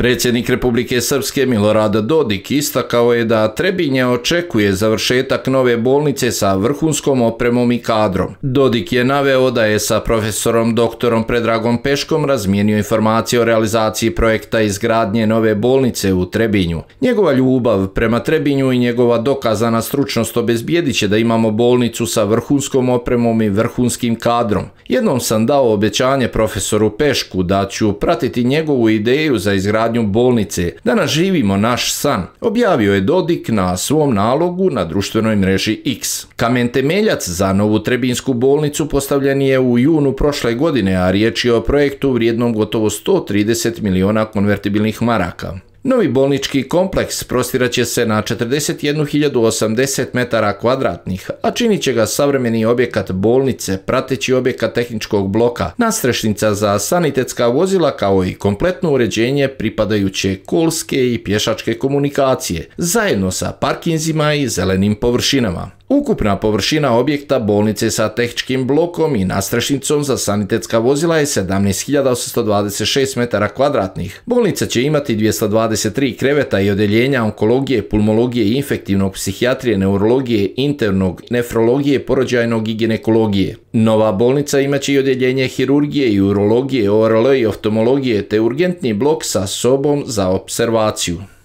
Predsjednik Republike Srpske Milorada Dodik istakao je da Trebinje očekuje završetak nove bolnice sa vrhunskom opremom i kadrom. Dodik je naveo da je sa profesorom doktorom Predragom Peškom razmijenio informacije o realizaciji projekta izgradnje nove bolnice u Trebinju. Njegova ljubav prema Trebinju i njegova dokazana stručnost obezbijedit će da imamo bolnicu sa vrhunskom opremom i vrhunskim kadrom. Jednom sam dao obećanje profesoru Pešku da ću pratiti njegovu ideju za izgradnju izgradnju bolnice, da naživimo naš san, objavio je Dodik na svom nalogu na društvenoj mreži X. Kamen temeljac za novu Trebinsku bolnicu postavljen je u junu prošle godine, a riječ je o projektu vrijednom gotovo 130 miliona konvertibilnih maraka. Novi bolnički kompleks prostiraće se na 41.080 metara kvadratnih, a činit će ga savremeni objekat bolnice, prateći objekat tehničkog bloka, nastrešnica za sanitetska vozila kao i kompletno uređenje pripadajuće kolske i pješačke komunikacije, zajedno sa parkinzima i zelenim površinama. Ukupna površina objekta bolnice sa tehničkim blokom i nastrešnicom za sanitetska vozila je 17.826 metara kvadratnih. Bolnica će imati 223 kreveta i odeljenja onkologije, pulmologije, i infektivnog, psihijatrije, neurologije, internog, nefrologije, porođajnog i ginekologije. Nova bolnica imaće i odjeljenje hirurgije i urologije, ORL i oftomologije te urgentni blok sa sobom za observaciju.